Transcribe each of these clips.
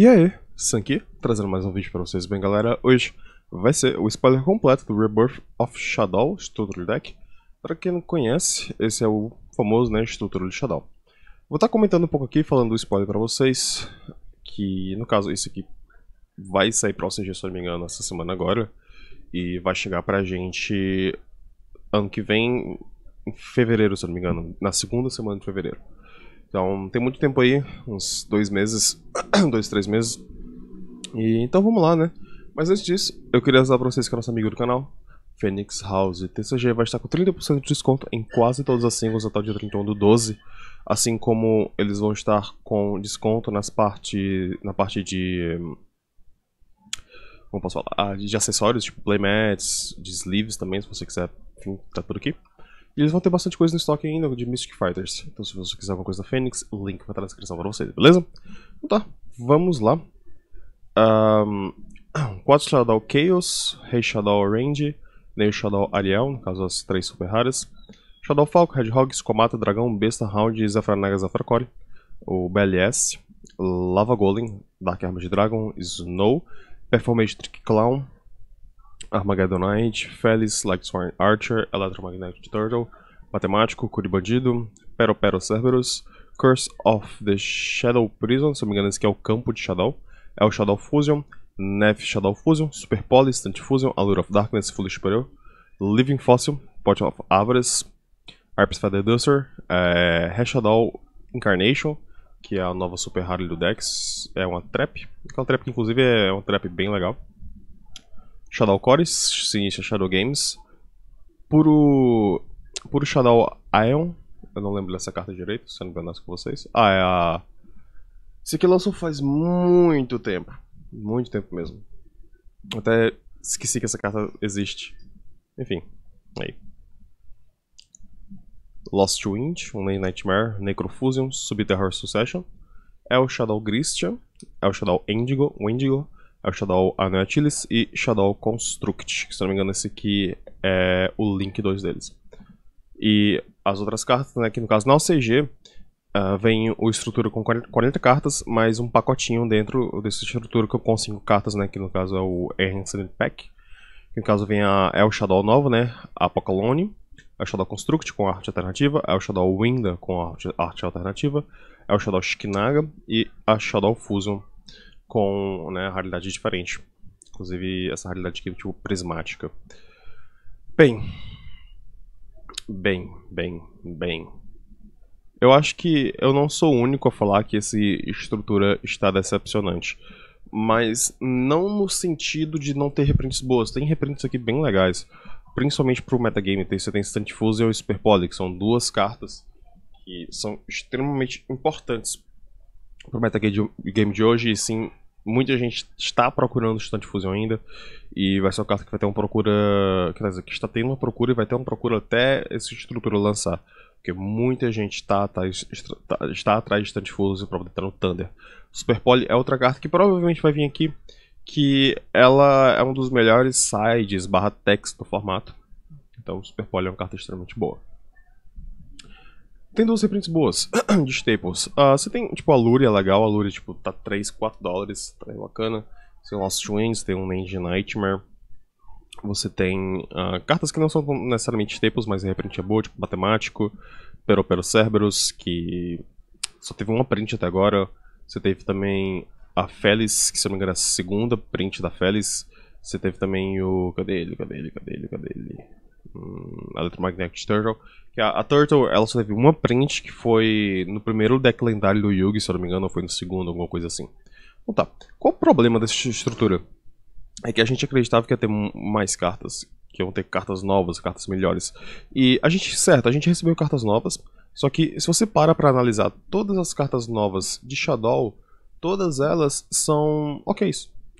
E aí, Sanki, trazendo mais um vídeo para vocês. Bem, galera, hoje vai ser o spoiler completo do Rebirth of Shadow Structure Deck. Para quem não conhece, esse é o famoso, né, Structure de Shadow. Vou estar tá comentando um pouco aqui, falando do spoiler para vocês, que no caso esse aqui vai sair pra OCG, se não me engano, essa semana agora, e vai chegar para a gente ano que vem, em fevereiro, se não me engano, na segunda semana de fevereiro. Então, tem muito tempo aí, uns dois meses, dois, três meses. E, então vamos lá, né? Mas antes disso, eu queria avisar pra vocês que é nosso amigo do canal, Phoenix House TCG, vai estar com 30% de desconto em quase todas as singles até o dia 31 do 12. Assim como eles vão estar com desconto nas parte, na parte de. Como posso falar? Ah, de acessórios, tipo playmats, de sleeves também, se você quiser. Enfim, tá tudo aqui eles vão ter bastante coisa no estoque ainda de Mystic Fighters. Então se você quiser alguma coisa da Fênix, o link vai estar na descrição para vocês, beleza? Então tá, vamos lá. Um, 4 Shadow Chaos, Rei Shadow Range, Neo Shadow Ariel, no caso as três super raras. Shadow Falco, Hedgehog, Skomata, Dragão, Besta, Hound e Zafranaga Zafracore. O BLS, Lava Golem, Dark Armor de Dragon, Snow, Performance Trick Clown, Armageddon Knight, Felis, Lightsworn Archer, Electromagnetic Turtle, Matemático, Bandido, Pero Pero Cerberus, Curse of the Shadow Prison, se não me engano esse aqui é o campo de Shadow, é o Shadow Fusion, Nef Shadow Fusion, Super Poly, Stunt Fusion, Allure of Darkness, Full Superior, Living Fossil, Pot of Avarice, Arps Feather Duster, é, Shadow Incarnation, que é a nova super Harley do Dex, é uma trap, é uma trap que inclusive é uma trap bem legal. Shadow Core se é Shadow Games. Puro. Puro Shadow Ion. Eu não lembro dessa carta direito, sendo bem honesto com vocês. Ah, é a. Isso aqui lançou faz muito tempo. Muito tempo mesmo. Até esqueci que essa carta existe. Enfim, aí. Lost Wind, um Nightmare, Necrofusion, Subterror Succession, é o Shadow Christian, é o Shadow Indigo, Indigo é o Shadow Anel e Shadow Construct, que se não me engano esse aqui é o Link 2 deles. E as outras cartas, né, que no caso na é OCG, uh, ah, vem o estrutura com 40, cartas, mais um pacotinho dentro dessa estrutura que com 5 cartas, né, que no caso é o Enhanced Pack. Que no caso vem a El é Shadow nova, né, a Pocalone, é o Shadow Construct com a arte alternativa, é o Shadow Winda com a arte alternativa, é o Shadow Shikinaga e a Shadow Fusion com né, realidade diferente. Inclusive essa realidade aqui tipo prismática. Bem. Bem, bem, bem. Eu acho que eu não sou o único a falar que essa estrutura está decepcionante. Mas não no sentido de não ter reprints boas. Tem reprints aqui bem legais. Principalmente pro metagame. Tem, você tem Stunt Fuse e Poly, que são duas cartas que são extremamente importantes pro metagame de hoje. E sim, muita gente está procurando estudante de ainda. E vai ser uma carta que vai ter uma procura. Quer dizer, que está tendo uma procura e vai ter uma procura até esse estrutura lançar. Porque muita gente está, está, está, tá, está atrás de Stunt Fusion para poder entrar no Thunder. Super Poly é outra carta que provavelmente vai vir aqui. Que ela é um dos melhores sides barra text do formato. Então Super Poly é uma carta extremamente boa. Tem duas reprints boas de staples. Uh, você tem, tipo, a Luria é legal. A Luria, tipo, tá 3, 4 dólares. Tá bacana. Você tem Lost Twins, tem um Ninja Nightmare. Você tem uh, cartas que não são necessariamente staples, mas a reprint é boa, tipo, Matemático. Pero Pero Cerberus, que só teve uma print até agora. Você teve também a Félix, que se eu não me engano é a segunda print da Félix. Você teve também o... Cadê ele? Cadê ele? Cadê ele? Cadê ele? Electromagnetic Turtle. Que a, a, Turtle, ela só teve uma print que foi no primeiro deck lendário do Yugi, se eu não me engano, ou foi no segundo, alguma coisa assim. Então tá. Qual o problema dessa estrutura? É que a gente acreditava que ia ter mais cartas, que iam ter cartas novas, cartas melhores. E a gente, certo, a gente recebeu cartas novas, só que se você para pra analisar todas as cartas novas de Shadow, todas elas são ok.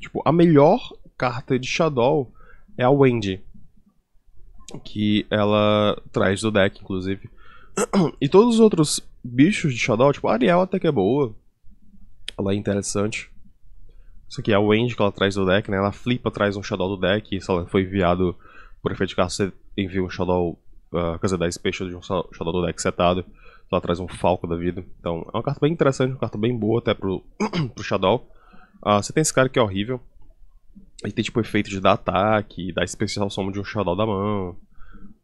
Tipo, a melhor carta de Shadow é a Wendy que ela traz do deck, inclusive. E todos os outros bichos de Shadow, tipo, a Ariel até que é boa. Ela é interessante. Isso aqui é a Wendy que ela traz do deck, né? Ela flipa traz um Shadow do deck. E se ela foi enviado por efeito de carro, você envia um Shadow. Ah, quer dizer, 10 peixes de um Shadow do deck setado. Ela traz um Falco da vida. Então é uma carta bem interessante, uma carta bem boa até pro, pro Shadow. Uh, você tem esse cara que é horrível. Ele tem tipo efeito de dar ataque, dar especial soma de um Shadow da mão.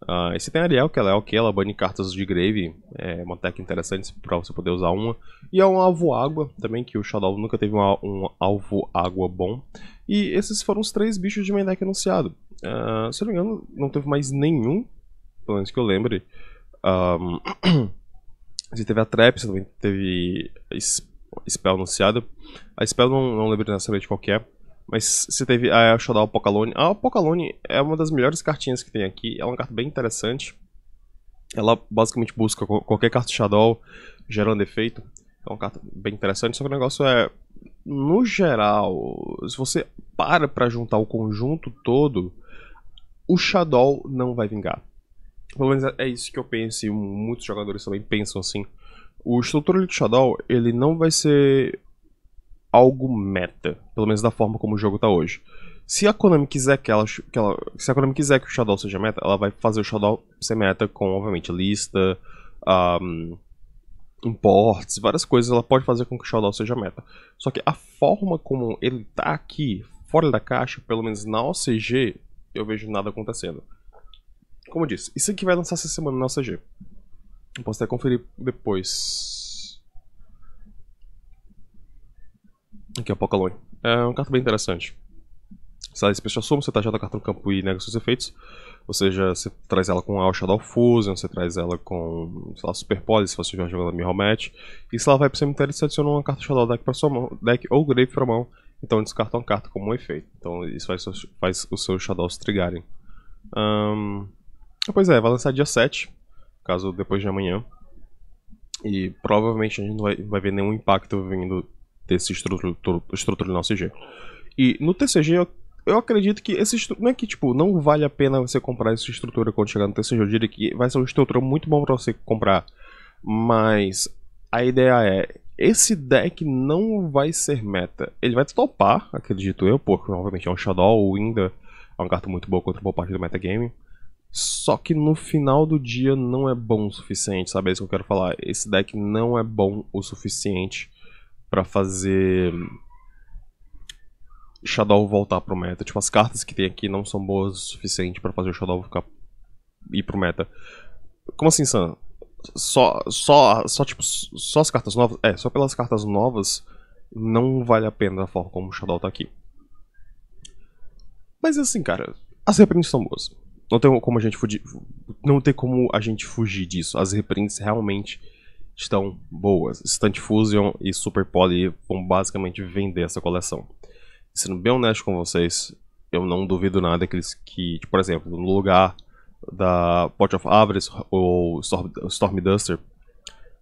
Uh, tem a Ariel, que ela é ok, ela bane cartas de Grave, é uma tech interessante pra você poder usar uma. E é um alvo água também, que o Shadow nunca teve uma, um alvo água bom. E esses foram os três bichos de main deck anunciado. Uh, se eu não me engano, não teve mais nenhum, pelo menos que eu lembre. Um, você teve a Trap, você também teve Spell anunciada. A Spell não, não lembro necessariamente qual é. Mas você teve ah, é, a Shadow Apocalone. A Apocalone é uma das melhores cartinhas que tem aqui. É uma carta bem interessante. Ela basicamente busca qualquer carta Shadow gerando efeito. É uma carta bem interessante, só que o negócio é... No geral, se você para pra juntar o conjunto todo, o Shadow não vai vingar. Pelo menos é isso que eu penso e muitos jogadores também pensam assim. O estrutura de Shadow, ele não vai ser algo meta, pelo menos da forma como o jogo tá hoje. Se a Konami quiser que ela, que ela se a Konami quiser que o Shadow seja meta, ela vai fazer o Shadow ser meta com obviamente lista, um, imports, várias coisas, ela pode fazer com que o Shadow seja meta. Só que a forma como ele tá aqui, fora da caixa, pelo menos na OCG, eu vejo nada acontecendo. Como eu disse, isso aqui vai lançar essa semana na OCG. Eu posso até conferir depois Aqui é o É um cartão bem interessante. Se ela especial Summon, você tajada a carta no campo e nega seus efeitos. Ou seja, você traz ela com a Shadow Fusion, você traz ela com, sei lá, Super Poly, se você estiver jogando Mirror Match. E se ela vai pro cemitério, você adiciona uma carta Shadow Deck para sua mão, deck ou Grave pra mão. Então descarta uma carta como um efeito. Então isso faz, faz os seus Shadows trigarem. Um... Pois é, vai lançar dia 7, caso depois de amanhã. E provavelmente a gente não vai, vai ver nenhum impacto vindo desse estrutura, estrutural CG. E no TCG eu, eu acredito que esse não é que tipo não vale a pena você comprar essa estrutura quando chegar no TCG, eu diria que vai ser uma estrutura muito bom para você comprar, mas a ideia é esse deck não vai ser meta. Ele vai topar, acredito eu, porque novamente é um Shadow, ou ainda é uma carta muito boa contra boa parte do metagame. Só que no final do dia não é bom o suficiente, sabe? É isso que eu quero falar. Esse deck não é bom o suficiente para fazer Shadow voltar pro meta. Tipo, as cartas que tem aqui não são boas o suficiente para fazer o Shadow ficar ir pro meta. Como assim, Sam? Só, só, só, tipo, só as cartas novas? É, só pelas cartas novas não vale a pena a forma como o Shadow tá aqui. Mas é assim, cara, as reprints são boas. Não tem como a gente fugir, não tem como a gente fugir disso. As reprints realmente estão boas. Stunt Fusion e Super Poly vão basicamente vender essa coleção. Sendo bem honesto com vocês, eu não duvido nada que eles que, tipo, por exemplo, no lugar da Pot of Avarice ou Storm, Duster,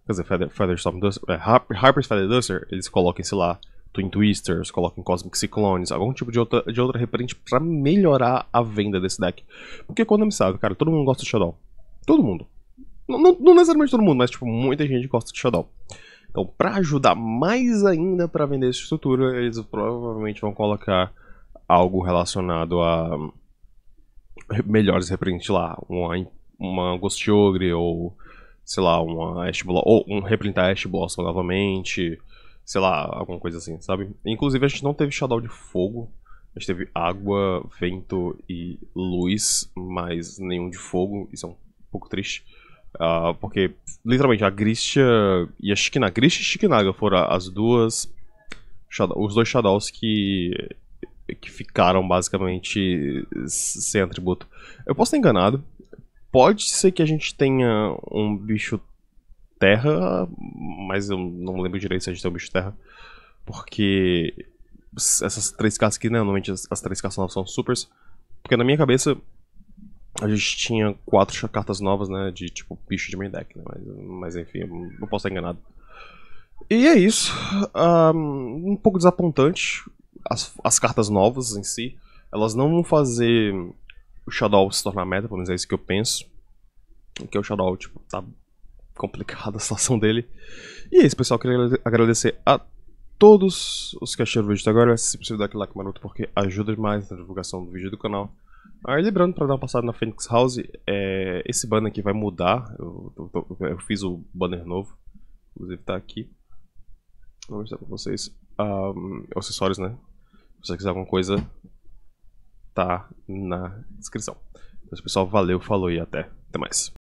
quer dizer, Feather, Feather Storm Duster, é, Hyper Feather Duster, eles coloquem, sei lá, Twin Twisters, coloquem Cosmic Cyclones, algum tipo de outra, de outra reprente para melhorar a venda desse deck. Porque quando me sabe, cara, todo mundo gosta de Shadow. Todo mundo. Não, não, necessariamente todo mundo, mas tipo, muita gente gosta de Shadow. Então, para ajudar mais ainda para vender essa estrutura, eles provavelmente vão colocar algo relacionado a hum, melhores reprints lá, uma, uma Ghost Ogre ou sei lá, uma Ash Blossom, ou um reprintar Ash Blossom novamente, sei lá, alguma coisa assim, sabe? Inclusive a gente não teve Shadow de fogo, a gente teve água, vento e luz, mas nenhum de fogo, isso é um pouco triste. Uh, porque, literalmente, a Grisha e a Shikinaga. Grisha e Shikinaga foram as duas. Os dois Shadows que. que ficaram basicamente sem atributo. Eu posso estar enganado. Pode ser que a gente tenha um bicho terra, mas eu não lembro direito se a gente tem um bicho terra. Porque essas três caças aqui, né? Normalmente as, as três caças são supers. Porque na minha cabeça, a gente tinha quatro cartas novas, né? De tipo bicho de main deck, né? Mas, mas enfim, não posso estar enganado. E é isso. Um, um pouco desapontante. As, as cartas novas em si. Elas não vão fazer o Shadow se tornar meta, pelo menos é isso que eu penso. Que é o Shadow, tipo, tá complicada a situação dele. E é isso, pessoal. Queria agradecer a todos os que acharam o vídeo até agora. Se possível, dá aquele like maroto, porque ajuda demais na divulgação do vídeo do canal. Aí lembrando para dar uma passada na Phoenix House, é, esse banner aqui vai mudar. Eu, eu, fiz o banner novo, inclusive tá aqui. Vou mostrar para vocês. Um, acessórios, né? Se você quiser alguma coisa, tá na descrição. Mas pessoal, valeu, falou e até, até mais.